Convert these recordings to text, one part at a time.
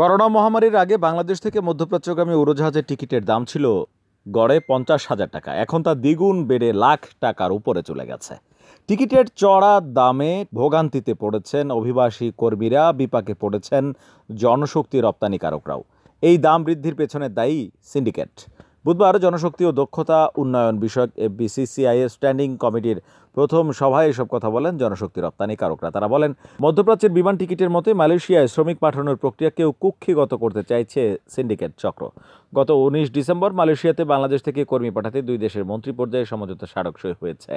corona মহামারীর আগে বাংলাদেশ থেকে মধ্যপ্রাচ্যগামী উড়োজাহাজের টিকিটের দাম ছিল গড়ে পঞ্চাশ হাজার টাকা এখন তা দ্বিগুণ বেড়ে লাখ টাকার উপরে চলে গেছে টিকিটের চড়া দামে ভোগান্তিতে পড়েছেন অভিবাসী কর্মীরা বিপাকে পড়েছেন জনশক্তি রপ্তানিকারকরাও এই দাম বৃদ্ধির পেছনে দায়ী সিন্ডিকেট বুধবার জনশক্তি ও দক্ষতা উন্নয়ন বিষয়ক এফবিসিসিআই স্ট্যান্ডিং কমিটির প্রথম সভায় এসব কথা বলেন জনশক্তি রপ্তানিকারকরা তারা বলেন মধ্যপ্রাচ্যের বিমান টিকিটের মতে মালয়েশিয়ায় শ্রমিক পাঠানোর প্রক্রিয়াকেও কুক্ষিগত করতে চাইছে সিন্ডিকেট চক্র গত উনিশ ডিসেম্বর মালয়েশিয়াতে বাংলাদেশ থেকে কর্মী পাঠাতে দুই দেশের মন্ত্রী পর্যায়ে সমঝোতা স্মারক সই হয়েছে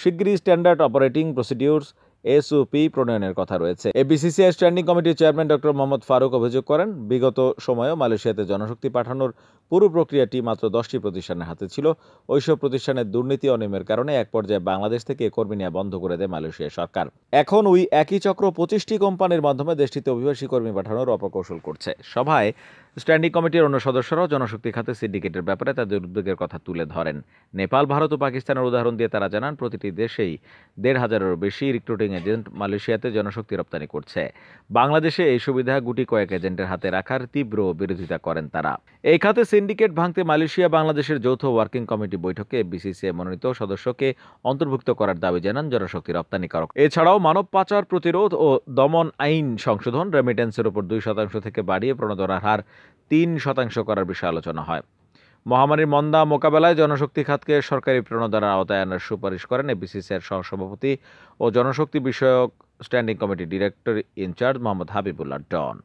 শিগগিরই স্ট্যান্ডার্ড অপারেটিং প্রসিডিউরস এসওপি প্রণয়নের কথা রয়েছে এ বিসিসিআই স্ট্যান্ডিং কমিটির চেয়ারম্যান ডক্টর মোহাম্মদ ফারুক অভিযোগ করেন বিগত সময়েও মালয়েশিয়াতে জনশক্তি পাঠানোর পুরো প্রক্রিয়াটি মাত্র দশটি প্রতিষ্ঠানের হাতে ছিল ওইসব প্রতিষ্ঠানের দুর্নীতি অনিয়মের কারণে এক পর্যায়ে বাংলাদেশ থেকে কর্মী নেওয়া বন্ধ করে দেয় মালয়েশিয়া সরকার এখন ওই একই চক্র পঁচিশটি কোম্পানির মাধ্যমে দেশটিতে অভিবাসী কর্মী পাঠানোর অপকৌশল করছে সভায় স্ট্যান্ডিং কমিটির অন্য সদস্যরাও জনশক্তি খাতে সিন্ডিকেটের ব্যাপারে তাদের উদ্বেগের কথা তুলে ধরেন নেপাল ভারত ও পাকিস্তানের উদাহরণ দিয়ে তারা জানান প্রতিটি দেশেই দেড় হাজারেরও বেশি রিক্রুটিং এজেন্ট মালয়েশিয়াতে জনশক্তি রপ্তানি করছে বাংলাদেশে এই সুবিধা গুটি কয়েক এজেন্টের হাতে রাখার তীব্র বিরোধিতা করেন তারা এই খাতে সিন্ডিকেট ভাঙতে মালয়েশিয়া বাংলাদেশের যৌথ ওয়ার্কিং কমিটি বৈঠকে বিসিসিআই মনোনীত সদস্যকে অন্তর্ভুক্ত করার দাবি জানান জনশক্তি রপ্তানিকারক এছাড়াও মানব পাচার প্রতিরোধ ও দমন আইন সংশোধন রেমিটেন্সের উপর দুই শতাংশ থেকে বাড়িয়ে প্রণোদনার হার তিন শতাংশ করার বিষয়ে আলোচনা হয় মহামারীর মন্দা মোকাবেলায় জনশক্তি খাতকে সরকারি প্রণোদনার আওতায় আনার সুপারিশ করেন এবিসিসিআর সহসভাপতি ও জনশক্তি বিষয়ক স্ট্যান্ডিং কমিটি ডিরেক্টর ইনচার্জ মোহাম্মদ হাবিবুল্লাহ ডন